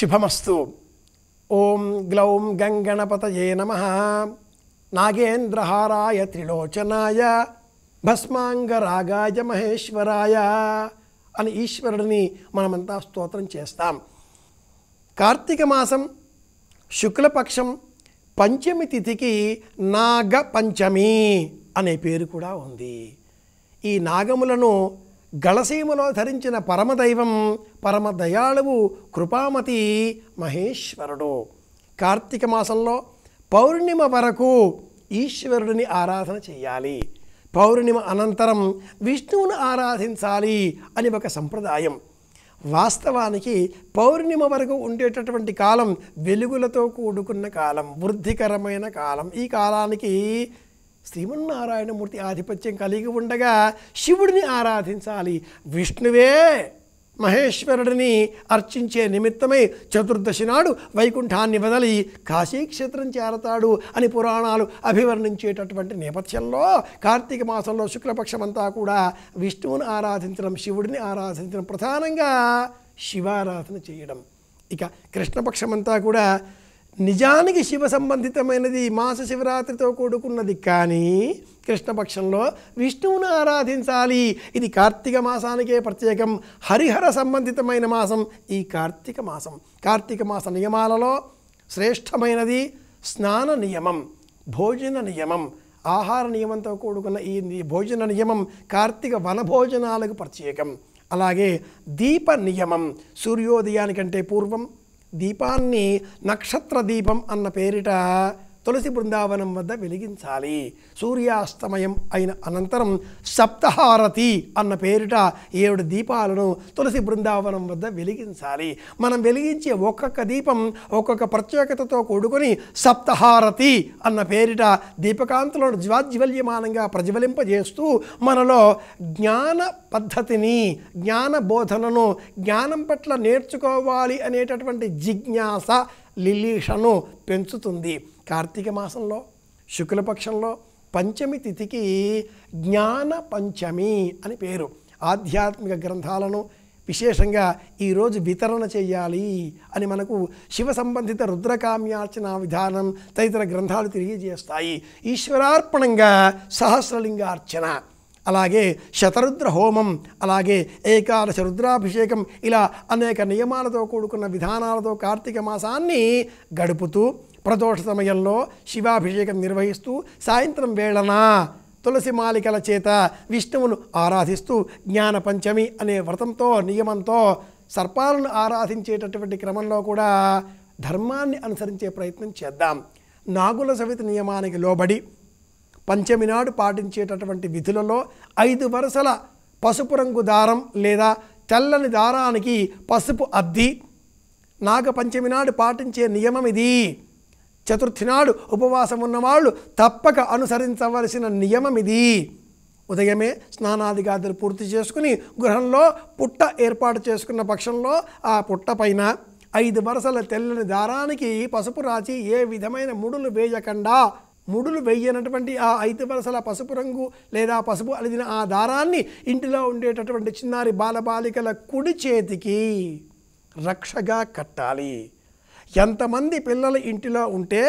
శుభమస్తు ఓం గ్లౌం గంగణపతయే నమ నాగేంద్రహారాయ త్రిలోచనాయ భస్మాంగరాగాయ మహేశ్వరాయ అని ఈశ్వరుడిని మనమంతా స్తోత్రం చేస్తాం కార్తీక మాసం శుక్లపక్షం పంచమి తిథికి నాగపంచమి అనే పేరు కూడా ఉంది ఈ నాగములను గళసీమలో ధరించిన పరమదైవం పరమదయాళువు కృపామతి మహేశ్వరుడు కార్తీక మాసంలో పౌర్ణిమ వరకు ఈశ్వరుడిని ఆరాధన చేయాలి పౌర్ణిమ అనంతరం విష్ణువును ఆరాధించాలి అని ఒక సంప్రదాయం వాస్తవానికి పౌర్ణిమ వరకు ఉండేటటువంటి కాలం వెలుగులతో కూడుకున్న కాలం వృద్ధికరమైన కాలం ఈ కాలానికి శ్రీమన్నారాయణమూర్తి ఆధిపత్యం కలిగి ఉండగా శివుడిని ఆరాధించాలి విష్ణువే మహేశ్వరుడిని అర్చించే నిమిత్తమై చతుర్దశి నాడు వైకుంఠాన్ని వదలి కాశీక్షేత్రం చేరతాడు అని పురాణాలు అభివర్ణించేటటువంటి నేపథ్యంలో కార్తీక మాసంలో శుక్లపక్షమంతా కూడా విష్ణువుని ఆరాధించడం శివుడిని ఆరాధించడం ప్రధానంగా శివారాధన చేయడం ఇక కృష్ణపక్షమంతా కూడా నిజానికి శివ సంబంధితమైనది మాస శివరాత్రితో కూడుకున్నది కానీ కృష్ణపక్షంలో విష్ణువును ఆరాధించాలి ఇది కార్తీక మాసానికే ప్రత్యేకం హరిహర సంబంధితమైన మాసం ఈ కార్తీక మాసం కార్తీక మాస నియమాలలో శ్రేష్టమైనది స్నాన నియమం భోజన నియమం ఆహార నియమంతో కూడుకున్న ఈ భోజన నియమం కార్తీక వనభోజనాలకు ప్రత్యేకం అలాగే దీప నియమం సూర్యోదయానికంటే పూర్వం దీపాన్ని నక్షత్ర దీపం అన్న పేరిట తులసి బృందావనం వద్ద వెలిగించాలి సూర్యాస్తమయం అయిన అనంతరం సప్తహారతి అన్న పేరిట ఏడు దీపాలను తులసి బృందావనం వద్ద వెలిగించాలి మనం వెలిగించే ఒక్కొక్క దీపం ఒక్కొక్క ప్రత్యేకతతో కూడుకొని సప్తహారతి అన్న పేరిట దీపకాంతులను జ్వాజ్వల్యమానంగా ప్రజ్వలింపజేస్తూ మనలో జ్ఞాన పద్ధతిని జ్ఞాన బోధనను జ్ఞానం పట్ల నేర్చుకోవాలి అనేటటువంటి జిజ్ఞాస లిలీషను పెంచుతుంది కార్తీక మాసంలో శుక్లపక్షంలో పంచమి తిథికి జ్ఞాన పంచమి అని పేరు ఆధ్యాత్మిక గ్రంథాలను విశేషంగా ఈరోజు వితరణ చేయాలి అని మనకు శివ సంబంధిత రుద్రకామ్యార్చన విధానం తదితర గ్రంథాలు తెలియజేస్తాయి ఈశ్వరార్పణంగా సహస్రలింగార్చన అలాగే శతరుద్ర హోమం అలాగే ఏకాదశ రుద్రాభిషేకం ఇలా అనేక నియమాలతో కూడుకున్న విధానాలతో కార్తీక మాసాన్ని గడుపుతూ ప్రదోష సమయంలో శివాభిషేకం నిర్వహిస్తూ సాయంత్రం వేళన తులసి మాలికల చేత విష్ణువును ఆరాధిస్తూ జ్ఞాన పంచమి అనే వ్రతంతో నియమంతో సర్పాలను ఆరాధించేటటువంటి క్రమంలో కూడా ధర్మాన్ని అనుసరించే ప్రయత్నం చేద్దాం నాగుల సవిత నియమానికి లోబడి పంచమి నాడు పాటించేటటువంటి విధులలో ఐదు వరుసల పసుపు రంగు దారం లేదా తెల్లని దారానికి పసుపు అద్ది నాగపంచమి నాడు పాటించే నియమం ఇది చతుర్థి నాడు ఉపవాసం ఉన్నవాళ్ళు తప్పక అనుసరించవలసిన నియమం ఇది ఉదయమే స్నానాదిగాదులు పూర్తి చేసుకుని గృహంలో పుట్ట ఏర్పాటు చేసుకున్న పక్షంలో ఆ పుట్ట పైన ఐదు వరుసల తెల్లని దారానికి పసుపు రాచి ఏ విధమైన ముడులు వేయకుండా ముడులు వెయ్యనటువంటి ఆ ఐదు వరసల పసుపు రంగు లేదా పసుపు అలిదిన ఆ దారాన్ని ఇంటిలో ఉండేటటువంటి చిన్నారి బాలబాలికల కుడి చేతికి రక్షగా కట్టాలి ఎంతమంది పిల్లలు ఇంటిలో ఉంటే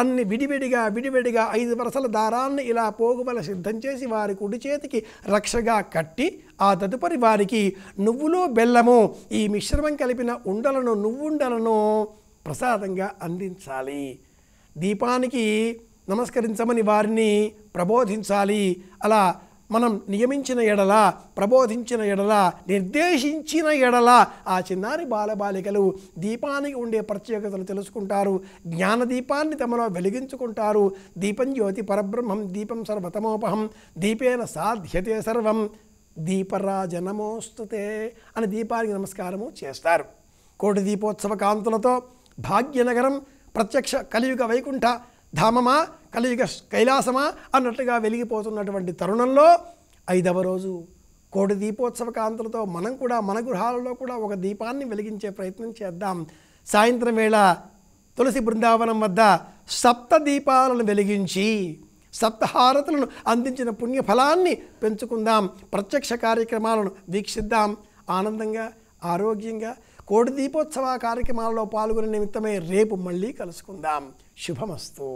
అన్ని విడివిడిగా విడివిడిగా ఐదు వరసల దారాన్ని ఇలా పోగుబల సిద్ధం చేసి వారి కుడి చేతికి రక్షగా కట్టి ఆ తదుపరి వారికి నువ్వులు బెల్లము ఈ మిశ్రమం కలిపిన ఉండలను నువ్వుండలను ప్రసాదంగా అందించాలి దీపానికి నమస్కరించమని వారిని ప్రబోధించాలి అలా మనం నియమించిన ఎడల ప్రబోధించిన ఎడల నిర్దేశించిన ఎడల ఆ చిన్నారి బాలబాలికలు దీపానికి ఉండే ప్రత్యేకతలు తెలుసుకుంటారు జ్ఞానదీపాన్ని తమలో వెలిగించుకుంటారు దీపం జ్యోతి పరబ్రహ్మం దీపం సర్వతమోపహం దీపేన సాధ్యతే సర్వం దీపరాజనమోస్తుతే అని దీపానికి నమస్కారము చేస్తారు కోటి దీపోత్సవ కాంతులతో భాగ్యనగరం ప్రత్యక్ష కలియుగ వైకుంఠ ధామమా కలియుగ కైలాసమా అన్నట్లుగా వెలిగిపోతున్నటువంటి తరుణంలో ఐదవ రోజు కోటి దీపోత్సవ కాంతులతో మనం కూడా మన గృహాలలో కూడా ఒక దీపాన్ని వెలిగించే ప్రయత్నం చేద్దాం సాయంత్రం వేళ తులసి బృందావనం వద్ద సప్త దీపాలను వెలిగించి సప్తహారతులను అందించిన పుణ్యఫలాన్ని పెంచుకుందాం ప్రత్యక్ష కార్యక్రమాలను వీక్షిద్దాం ఆనందంగా ఆరోగ్యంగా కోడి దీపోత్సవ కార్యక్రమాల్లో పాల్గొనే నిమిత్తమే రేపు మళ్ళీ కలుసుకుందాం శుభమస్తు